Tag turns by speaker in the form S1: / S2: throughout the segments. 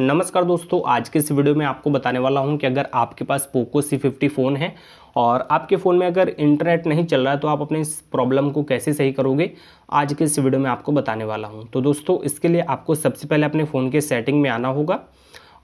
S1: नमस्कार दोस्तों आज के इस वीडियो में आपको बताने वाला हूं कि अगर आपके पास पोको सी फिफ्टी फ़ोन है और आपके फ़ोन में अगर इंटरनेट नहीं चल रहा है तो आप अपने इस प्रॉब्लम को कैसे सही करोगे आज के इस वीडियो में आपको बताने वाला हूं तो दोस्तों इसके लिए आपको सबसे पहले अपने फ़ोन के सेटिंग में आना होगा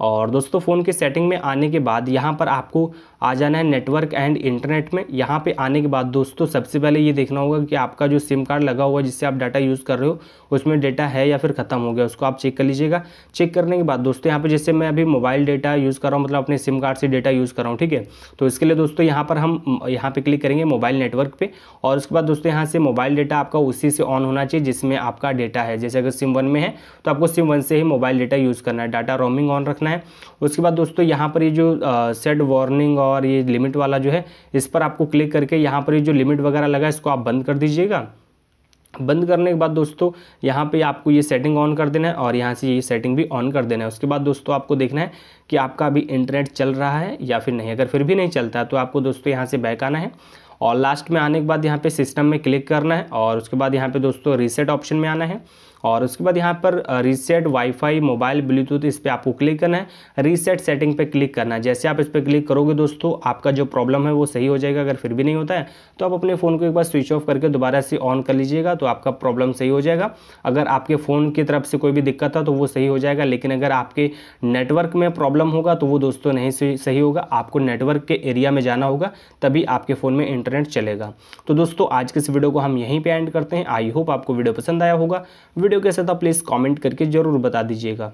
S1: और दोस्तों फ़ोन के सेटिंग में आने के बाद यहाँ पर आपको आ जाना है नेटवर्क एंड इंटरनेट में यहाँ पे आने के बाद दोस्तों सबसे पहले ये देखना होगा कि आपका जो सिम कार्ड लगा हुआ है जिससे आप डाटा यूज़ कर रहे हो उसमें डेटा है या फिर ख़त्म हो गया उसको आप चेक कर लीजिएगा चेक करने के बाद दोस्तों यहाँ पर जैसे मैं अभी मोबाइल डेटा यूज़ कर रहा हूँ मतलब अपने सिम कार्ड से डेटा यूज़ कर रहा हूँ ठीक है तो इसके लिए दोस्तों यहाँ पर हम यहाँ पर क्लिक करेंगे मोबाइल नेटवर्क पर और उसके बाद दोस्तों यहाँ से मोबाइल डेटा आपका उसी से ऑन होना चाहिए जिसमें आपका डेटा है जैसे अगर सिम वन में है तो आपको सिम वन से ही मोबाइल डेटा यूज़ करना है डाटा रोमिंग ऑन रखना है करना है उसके बाद दोस्तों यहाँ पर ये जो सेट वार्निंग और ये लिमिट वाला जो है इस पर आपको क्लिक करके यहाँ पर ये जो लिमिट वगैरह लगा इसको आप बंद कर दीजिएगा बंद करने के बाद दोस्तों यहाँ पे आपको ये सेटिंग ऑन कर देना है और यहाँ से ये सेटिंग भी ऑन कर देना है उसके बाद दोस्तों आपको देखना है कि आपका अभी इंटरनेट चल रहा है या फिर नहीं अगर फिर भी नहीं चलता है तो आपको दोस्तों यहाँ से बैक आना है और लास्ट में आने के बाद यहाँ पे सिस्टम में क्लिक करना है और उसके बाद यहाँ पे दोस्तों रीसेट ऑप्शन में आना है और उसके बाद यहाँ पर रीसेट वाईफाई मोबाइल ब्लूटूथ इस पर आपको क्लिक करना है रीसेट सेटिंग पे क्लिक करना है जैसे आप इस पर क्लिक करोगे दोस्तों आपका जो प्रॉब्लम है वो सही हो जाएगा अगर फिर भी नहीं होता है तो आप अपने फ़ोन को एक बार स्विच ऑफ करके दोबारा से ऑन कर लीजिएगा तो आपका प्रॉब्लम सही हो जाएगा अगर आपके फ़ोन की तरफ से कोई भी दिक्कत है तो वो सही हो जाएगा लेकिन अगर आपके नेटवर्क में प्रॉब्लम होगा तो वो दोस्तों नहीं सही होगा आपको नेटवर्क के एरिया में जाना होगा तभी आपके फ़ोन में इंटरनेट चलेगा तो दोस्तों आज के इस वीडियो को हम यहीं पर एंड करते हैं आई होप आपको वीडियो पसंद आया होगा वीडियो वीडियो कैसा था प्लीज़ कॉमेंट करके ज़रूर बता दीजिएगा